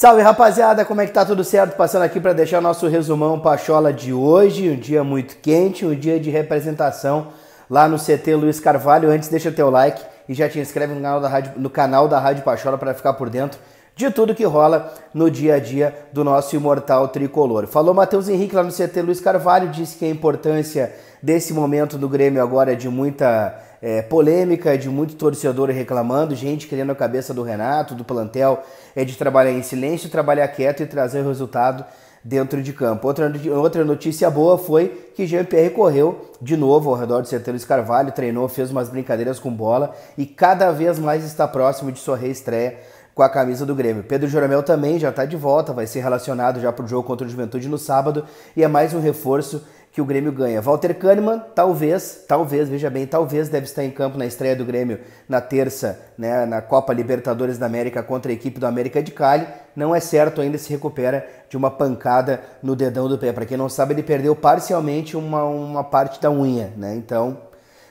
Salve rapaziada, como é que tá tudo certo? Passando aqui para deixar o nosso resumão Pachola de hoje, um dia muito quente, um dia de representação lá no CT Luiz Carvalho. Antes deixa teu like e já te inscreve no canal da Rádio, no canal da Rádio Pachola para ficar por dentro de tudo que rola no dia a dia do nosso imortal tricolor. Falou Matheus Henrique lá no CT Luiz Carvalho, disse que a importância desse momento do Grêmio agora é de muita é, polêmica de muito torcedor reclamando, gente querendo a cabeça do Renato, do plantel, é de trabalhar em silêncio, trabalhar quieto e trazer o resultado dentro de campo. Outra, outra notícia boa foi que Jean-Pierre correu de novo ao redor de Sertores Carvalho, treinou, fez umas brincadeiras com bola e cada vez mais está próximo de sua reestreia com a camisa do Grêmio. Pedro Joramel também já está de volta, vai ser relacionado já para o jogo contra o Juventude no sábado e é mais um reforço que o Grêmio ganha. Walter Kahneman, talvez, talvez, veja bem, talvez deve estar em campo na estreia do Grêmio na terça, né, na Copa Libertadores da América contra a equipe do América de Cali. Não é certo ainda se recupera de uma pancada no dedão do pé. Para quem não sabe, ele perdeu parcialmente uma, uma parte da unha, né? Então,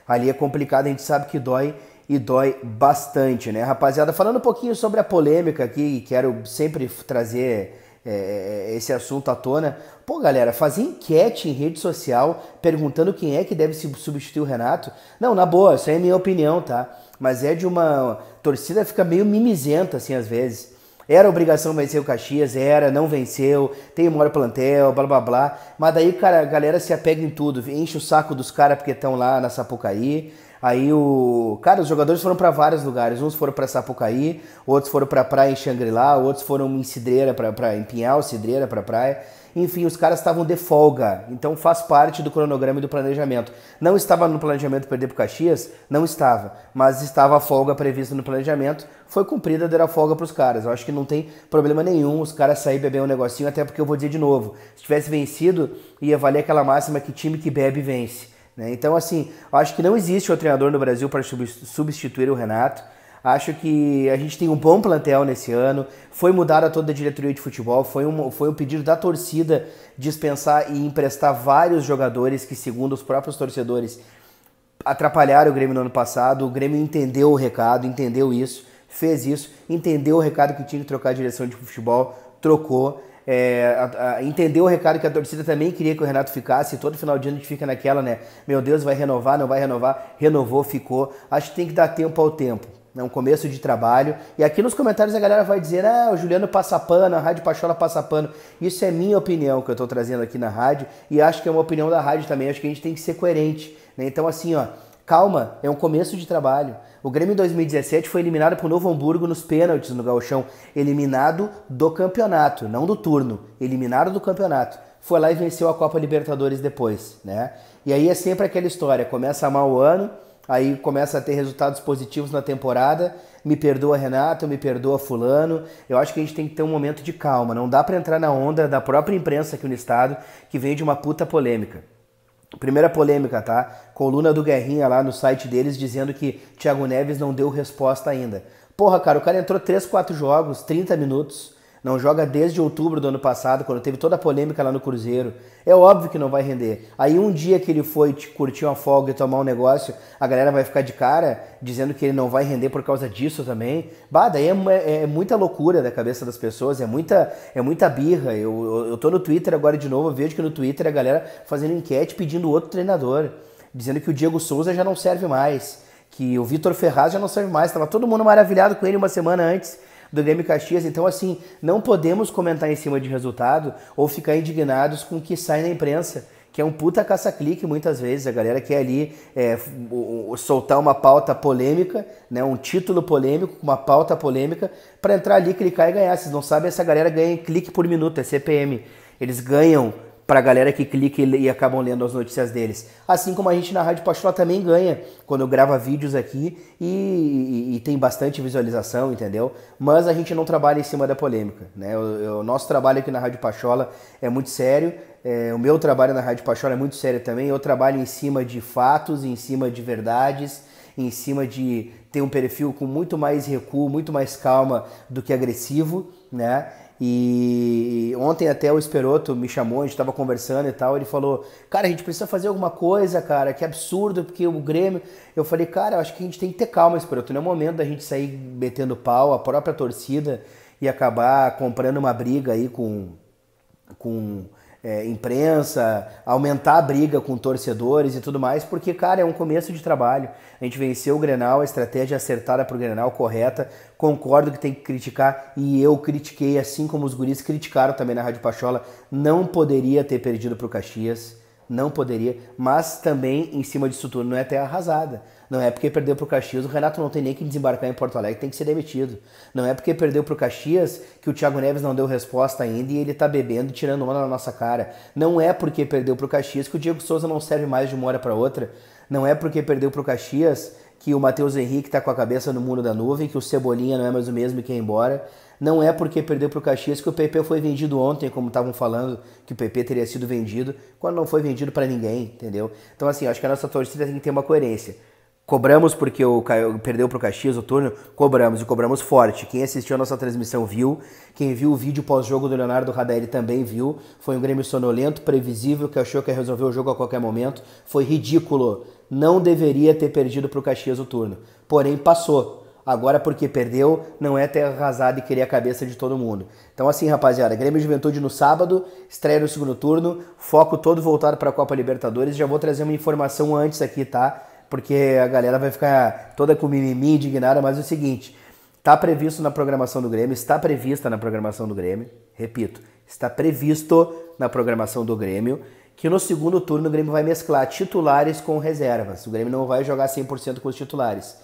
ali é complicado, a gente sabe que dói e dói bastante, né, rapaziada? Falando um pouquinho sobre a polêmica aqui, quero sempre trazer é, é, é, esse assunto à tona. Pô, galera, fazer enquete em rede social perguntando quem é que deve se substituir o Renato. Não, na boa, isso aí é minha opinião, tá? Mas é de uma. torcida fica meio mimizenta, assim, às vezes. Era obrigação vencer o Caxias, era, não venceu, tem o maior plantel, blá blá blá. Mas daí, cara, a galera se apega em tudo, enche o saco dos caras porque estão lá na Sapucaí. Aí o. Cara, os jogadores foram para vários lugares. Uns foram para Sapucaí, outros foram para praia em Xangri-Lá, outros foram em Cidreira, pra, pra, em Pinhal, Cidreira, para praia. Enfim, os caras estavam de folga. Então faz parte do cronograma e do planejamento. Não estava no planejamento perder pro Caxias? Não estava. Mas estava a folga prevista no planejamento. Foi cumprida, deram a folga pros caras. Eu acho que não tem problema nenhum os caras saírem beber um negocinho, até porque eu vou dizer de novo. Se tivesse vencido, ia valer aquela máxima que time que bebe vence. Né? Então, assim, acho que não existe outro treinador no Brasil para substituir o Renato. Acho que a gente tem um bom plantel nesse ano. Foi mudada toda a diretoria de futebol. Foi um, foi um pedido da torcida dispensar e emprestar vários jogadores que, segundo os próprios torcedores, atrapalharam o Grêmio no ano passado. O Grêmio entendeu o recado, entendeu isso, fez isso, entendeu o recado que tinha que trocar a direção de futebol, trocou. É, a, a, o recado que a torcida também queria que o Renato ficasse. Todo final de ano a gente fica naquela, né? Meu Deus, vai renovar, não vai renovar. Renovou, ficou. Acho que tem que dar tempo ao tempo. É um começo de trabalho. E aqui nos comentários a galera vai dizer: ah, o Juliano passa pano, a Rádio Pachola passa pano. Isso é minha opinião que eu estou trazendo aqui na rádio. E acho que é uma opinião da rádio também. Acho que a gente tem que ser coerente. Né? Então, assim, ó Calma, é um começo de trabalho. O Grêmio em 2017 foi eliminado por Novo Hamburgo nos pênaltis no Gauchão. Eliminado do campeonato, não do turno. Eliminado do campeonato. Foi lá e venceu a Copa Libertadores depois, né? E aí é sempre aquela história, começa mal o ano, aí começa a ter resultados positivos na temporada, me perdoa Renato, me perdoa fulano. Eu acho que a gente tem que ter um momento de calma, não dá para entrar na onda da própria imprensa aqui no estado que vem de uma puta polêmica. Primeira polêmica, tá? Coluna do Guerrinha lá no site deles dizendo que Thiago Neves não deu resposta ainda. Porra, cara, o cara entrou 3, 4 jogos, 30 minutos, não joga desde outubro do ano passado, quando teve toda a polêmica lá no Cruzeiro. É óbvio que não vai render. Aí um dia que ele foi curtir uma folga e tomar um negócio, a galera vai ficar de cara dizendo que ele não vai render por causa disso também. Bah, daí é, é, é muita loucura da cabeça das pessoas, é muita, é muita birra. Eu, eu, eu tô no Twitter agora de novo, eu vejo que no Twitter a galera fazendo enquete pedindo outro treinador, dizendo que o Diego Souza já não serve mais. Que o Vitor Ferraz já não serve mais, Tava todo mundo maravilhado com ele uma semana antes do Grêmio Caxias. Então, assim, não podemos comentar em cima de resultado ou ficar indignados com o que sai na imprensa que é um puta caça-clique muitas vezes. A galera quer ali é, soltar uma pauta polêmica, né, um título polêmico, uma pauta polêmica, para entrar ali, clicar e ganhar. Vocês não sabem, essa galera ganha em clique por minuto, é CPM. Eles ganham para a galera que clica e, e, acabam lendo as notícias deles. Assim como a gente na Rádio Pachola também ganha quando grava vídeos aqui e, e, e, tem bastante visualização, entendeu? Mas a gente não trabalha em cima da polêmica. Né? O, o nosso trabalho aqui na Rádio Pachola é muito sério, é, o meu trabalho na Rádio Pachola é muito sério também. Eu trabalho em cima de fatos, em cima de verdades, em cima de ter um perfil com muito mais recuo, muito mais calma do que agressivo, né? E ontem até o Esperoto me chamou, a gente estava conversando e tal. Ele falou: Cara, a gente precisa fazer alguma coisa, cara, que absurdo, porque o Grêmio. Eu falei: Cara, eu acho que a gente tem que ter calma, Esperoto. Não é o momento da gente sair metendo pau, a própria torcida, e acabar comprando uma briga aí com. com é, imprensa, aumentar a briga com torcedores e tudo mais, porque, cara, é um começo de trabalho. A gente venceu o Grenal, a estratégia acertada para o Grenal, correta. Concordo que tem que criticar e eu critiquei, assim como os guris criticaram também na Rádio Pachola. Não poderia ter perdido para o Caxias não poderia, mas também em cima disso tudo não é terra arrasada. Não é porque perdeu para o Caxias, o Renato não tem nem que desembarcar em Porto Alegre, tem que ser demitido. Não é porque perdeu para o Caxias que o Thiago Neves não deu resposta ainda e ele está bebendo e tirando uma na nossa cara. Não é porque perdeu para o Caxias que o Diego Souza não serve mais de uma hora para outra. Não é porque perdeu para o Caxias que o Matheus Henrique está com a cabeça no mundo da nuvem, que o Cebolinha não é mais o mesmo que é embora. Não é porque perdeu para o Caxias que o PP foi vendido ontem, como estavam falando que o PP teria sido vendido, quando não foi vendido para ninguém, entendeu? Então, assim, acho que a nossa torcida tem que ter uma coerência. Cobramos porque o perdeu para o Caxias o turno, cobramos e cobramos forte. Quem assistiu a nossa transmissão viu, quem viu o vídeo pós-jogo do Leonardo Radaeli também viu. Foi um Grêmio sonolento, previsível, que achou que ia resolver o jogo a qualquer momento. Foi ridículo. Não deveria ter perdido para o Caxias o turno. Porém, passou. Agora, porque perdeu, não é ter arrasado e querer a cabeça de todo mundo. Então, assim, rapaziada, Grêmio Juventude no sábado, estreia no segundo turno, foco todo voltado para a Copa Libertadores. Já vou trazer uma informação antes aqui, tá? porque a galera vai ficar toda com mimimi, indignada, mas é o seguinte, está previsto na programação do Grêmio, está prevista na programação do Grêmio, repito, está previsto na programação do Grêmio, que no segundo turno o Grêmio vai mesclar titulares com reservas. O Grêmio não vai jogar 100% com os titulares.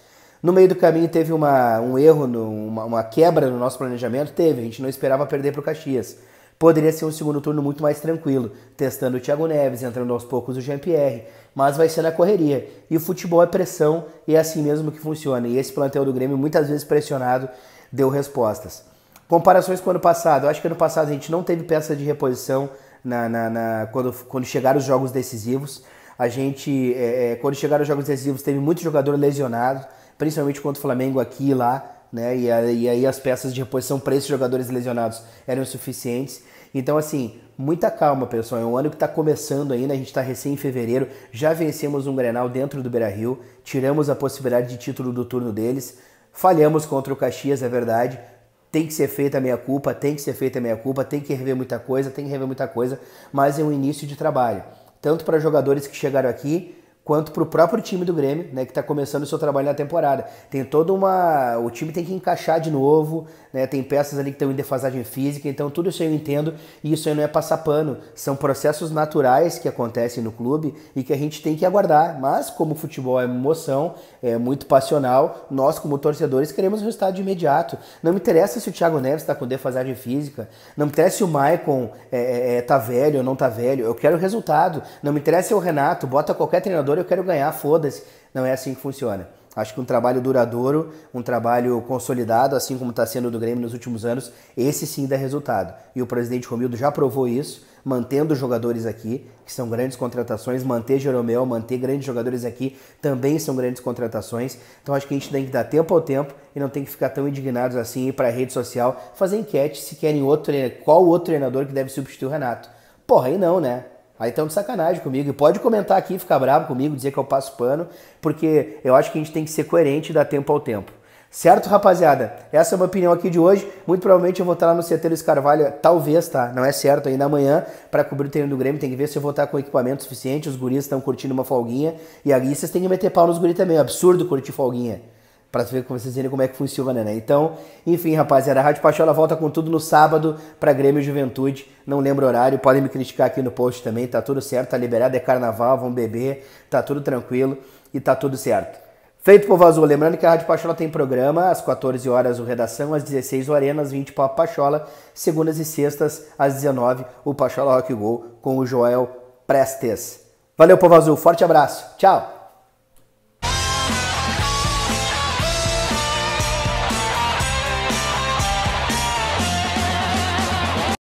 No meio do caminho teve uma, um erro, uma, uma quebra no nosso planejamento? Teve, a gente não esperava perder para o Caxias. Poderia ser um segundo turno muito mais tranquilo, testando o Thiago Neves, entrando aos poucos o Jean-Pierre, mas vai ser na correria. E o futebol é pressão e é assim mesmo que funciona. E esse plantel do Grêmio, muitas vezes pressionado, deu respostas. Comparações com o ano passado. Eu acho que ano passado a gente não teve peça de reposição na, na, na quando, quando chegaram os jogos decisivos. A gente, é, é quando chegaram os jogos decisivos, teve muito jogador lesionado, principalmente contra o Flamengo aqui e lá né? E aí, as peças de reposição para esses jogadores lesionados eram insuficientes. Então, assim, muita calma, pessoal. É um ano que está começando ainda, a gente está recém em fevereiro. Já vencemos um Grenal dentro do Beira-Rio, tiramos a possibilidade de título do turno deles. Falhamos contra o Caxias, é verdade. Tem que ser feita a minha culpa, tem que ser feita a minha culpa, tem que rever muita coisa, tem que rever muita coisa, mas é um início de trabalho. Tanto para jogadores que chegaram aqui, quanto para o próprio time do Grêmio, né, que está começando o seu trabalho na temporada. Tem toda uma. O time tem que encaixar de novo, né, tem peças ali que estão em defasagem física, então tudo isso eu entendo e isso aí não é passar pano. São processos naturais que acontecem no clube e que a gente tem que aguardar. Mas, como o futebol é emoção, é muito passional, nós, como torcedores, queremos um resultado imediato. Não me interessa se o Thiago Neves está com defasagem física, não me interessa se o Maicon é, é, é, tá velho ou não tá velho, eu quero resultado. Não me interessa se é o Renato, bota qualquer treinador eu quero ganhar, foda-se. Não é assim que funciona. Acho que um trabalho duradouro, um trabalho consolidado, assim como está sendo do Grêmio nos últimos anos, esse sim dá resultado. E o presidente Romildo já provou isso, mantendo jogadores aqui, que são grandes contratações, manter Jeromel, manter grandes jogadores aqui também são grandes contratações. Então acho que a gente tem que dar tempo ao tempo e não tem que ficar tão indignados assim ir para a rede social fazer enquete se querem outro qual outro treinador que deve substituir o Renato. Porra, aí não, né? Aí estão de sacanagem comigo. E pode comentar aqui, ficar bravo comigo, dizer que eu passo pano, porque eu acho que a gente tem que ser coerente e dar tempo ao tempo. Certo, rapaziada? Essa é a minha opinião aqui de hoje. Muito provavelmente eu vou estar lá no CT Luiz Carvalho, talvez, tá? Não é certo ainda amanhã, para cobrir o treino do Grêmio. Tem que ver se eu vou estar com equipamento suficiente. Os guris estão curtindo uma folguinha. E ali vocês têm que meter pau nos guris também. É absurdo curtir folguinha para com vocês verem como é que funciona, né? Então, enfim, rapaziada, a Rádio Pachola volta com tudo no sábado para Grêmio Juventude. Não lembro o horário, podem me criticar aqui no post também, tá tudo certo, tá liberado, é carnaval, vão beber, tá tudo tranquilo e tá tudo certo. Feito Povo Azul, lembrando que a Rádio Pachola tem programa às 14 horas o Redação, às 16 o Arena, às 20 Pop Pachola, segundas e sextas às 19 o Pachola Rock Go com o Joel Prestes. Valeu Povo Azul, forte abraço, tchau!